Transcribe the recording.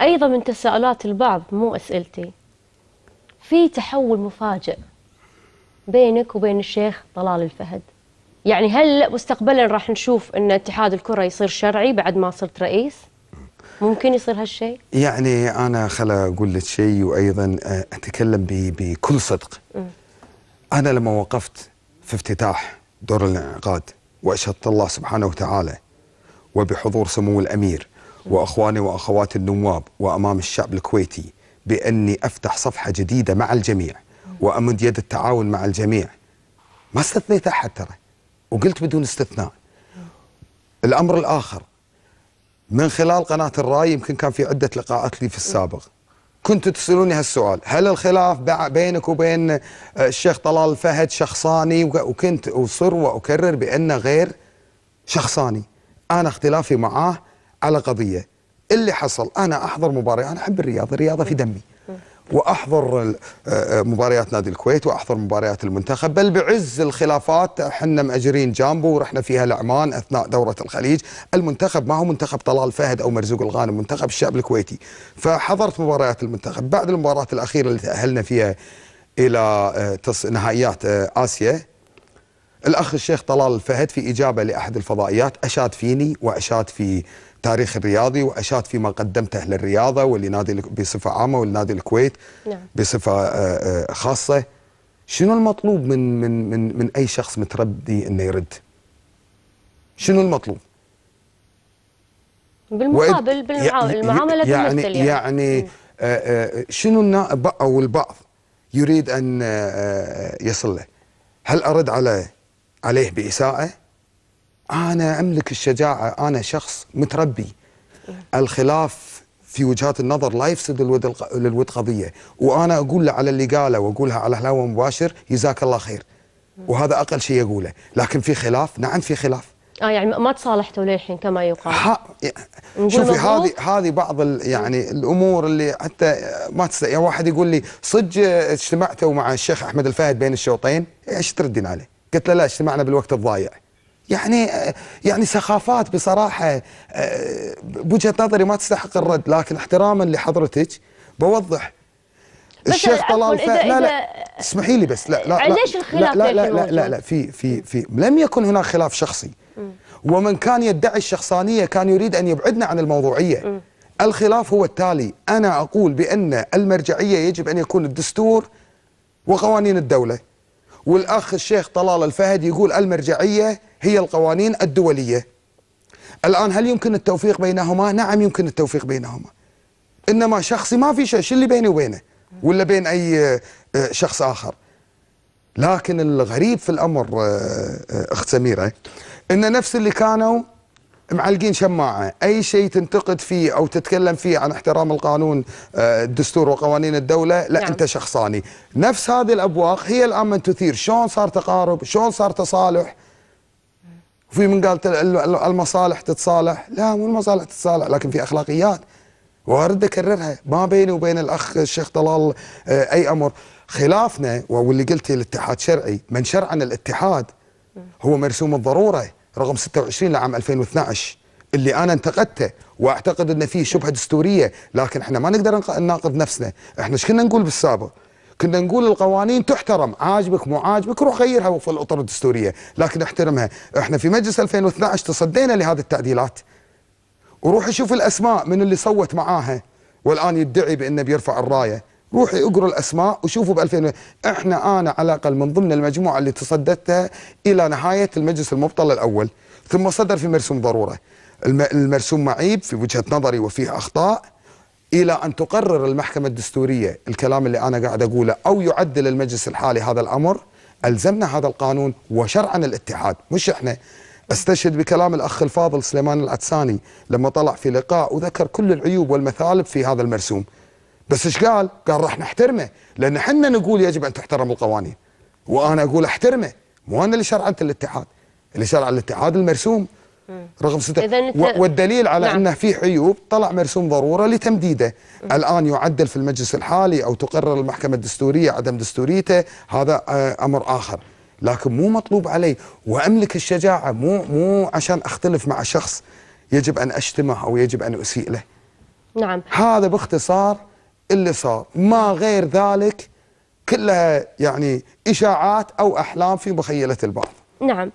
أيضا من تساؤلات البعض مو أسئلتي في تحول مفاجئ بينك وبين الشيخ طلال الفهد يعني هل مستقبلا راح نشوف أن اتحاد الكرة يصير شرعي بعد ما صرت رئيس؟ ممكن يصير هالشيء؟ يعني أنا خل أقول لك شيء وأيضا آه، أتكلم بكل صدق أنا لما وقفت في افتتاح دور الانعقاد واشهدت الله سبحانه وتعالى وبحضور سمو الأمير وأخواني وأخواتي النواب وأمام الشعب الكويتي بأني أفتح صفحة جديدة مع الجميع وأمد يد التعاون مع الجميع ما استثنيت أحد ترى وقلت بدون استثناء الأمر الآخر من خلال قناة الرأي يمكن كان في عدة لقاءات لي في السابق كنت تسألوني هالسؤال هل الخلاف بينك وبين آه، الشيخ طلال الفهد شخصاني وكنت أصر وأكرر بأنه غير شخصاني أنا اختلافي معاه على قضيه اللي حصل انا احضر مباراه انا احب الرياضه الرياضه في دمي واحضر آه، آه، مباريات نادي الكويت واحضر مباريات المنتخب بل بعز الخلافات احنا ماجرين جامبو ورحنا فيها لعمان اثناء دوره الخليج المنتخب ما هو منتخب طلال فهد او مرزوق الغانم منتخب الشعب الكويتي فحضرت مباريات المنتخب بعد المباراه الاخيره اللي تاهلنا فيها الى آه، نهائيات اسيا الأخ الشيخ طلال الفهد في إجابة لأحد الفضائيات أشاد فيني وأشاد في تاريخ الرياضي وأشاد فيما قدمته للرياضة ولنادي بصفة عامة ولنادي الكويت نعم. بصفة آه، آه، خاصة شنو المطلوب من, من, من, من أي شخص متربي أنه يرد شنو المطلوب بالمقابل بالمعاملة يعني, يعني, يعني شنو النائب أو البعض يريد أن يصل له هل أرد على عليه بإساءة أنا أملك الشجاعة أنا شخص متربي الخلاف في وجهات النظر لا يفسد الود للود قضية وأنا أقول له على اللي قاله وأقولها على هلاوة مباشر جزاك الله خير وهذا أقل شيء أقوله لكن في خلاف نعم في خلاف اه يعني ما تصالحتوا للحين كما يقال ها شوفي هذه هذه بعض يعني الامور اللي حتى ما تست... يعني واحد يقول لي صدق اجتمعتوا مع الشيخ احمد الفهد بين الشوطين ايش تردين عليه؟ قلت له لا اجتمعنا بالوقت الضايع يعني يعني سخافات بصراحه آه، بوجهه نظري ما تستحق الرد لكن احتراما لحضرتك بوضح الشيخ طلال فا... لا لا اسمحي لي بس لا لا لا لا لا لا, لا, لا, لا في في في لم يكن هناك خلاف شخصي ومن كان يدعي الشخصانيه كان يريد ان يبعدنا عن الموضوعيه الخلاف هو التالي انا اقول بان المرجعيه يجب ان يكون الدستور وقوانين الدوله والأخ الشيخ طلال الفهد يقول المرجعية هي القوانين الدولية الآن هل يمكن التوفيق بينهما؟ نعم يمكن التوفيق بينهما إنما شخصي ما في شيء شو اللي بيني وبينه ولا بين أي آه، آه، شخص آخر لكن الغريب في الأمر آه، أخت سميرة إن نفس اللي كانوا معلقين شماعه، اي شيء تنتقد فيه او تتكلم فيه عن احترام القانون آه، الدستور وقوانين الدوله، لا نعم. انت شخصاني. نفس هذه الابواق هي الان من تثير شلون صار تقارب، شلون صار تصالح. وفي من قال المصالح تتصالح، لا مو المصالح تتصالح لكن في اخلاقيات. وارد اكررها ما بيني وبين الاخ الشيخ طلال آه، اي امر، خلافنا واللي قلتي الاتحاد شرعي، من شرعن الاتحاد هو مرسوم الضروره. رقم 26 لعام 2012 اللي انا انتقدته واعتقد ان فيه شبهه دستوريه لكن احنا ما نقدر نناقض نفسنا احنا ايش كنا نقول بالسابق كنا نقول القوانين تحترم عاجبك مو عاجبك روح غيرها في الاطر الدستوريه لكن احترمها احنا في مجلس 2012 تصدينا لهذه التعديلات وروح شوف الاسماء من اللي صوت معاها والان يدعي بانه بيرفع الرايه روحي اقروا الاسماء وشوفوا ب 2000 احنا انا على الاقل من ضمن المجموعه اللي تصدتها الى نهايه المجلس المبطل الاول ثم صدر في مرسوم ضروره المرسوم معيب في وجهه نظري وفيه اخطاء الى ان تقرر المحكمه الدستوريه الكلام اللي انا قاعد اقوله او يعدل المجلس الحالي هذا الامر الزمنا هذا القانون وشرعا الاتحاد مش احنا استشهد بكلام الاخ الفاضل سليمان العدساني لما طلع في لقاء وذكر كل العيوب والمثالب في هذا المرسوم بس ايش قال؟ قال راح نحترمه لان احنا نقول يجب ان تحترم القوانين وانا اقول احترمه مو انا اللي شرعت الاتحاد اللي شرع الاتحاد المرسوم رقم ستة والدليل على نعم. أنه في عيوب طلع مرسوم ضرورة لتمديده م. الآن يعدل في المجلس الحالي أو تقرر المحكمة الدستورية عدم دستوريته هذا آه، أمر آخر لكن مو مطلوب علي وأملك الشجاعة مو, مو عشان أختلف مع شخص يجب أن أشتمه أو يجب أن أسيء له نعم هذا باختصار اللي صار ما غير ذلك كلها يعني إشاعات أو أحلام في مخيلة البعض نعم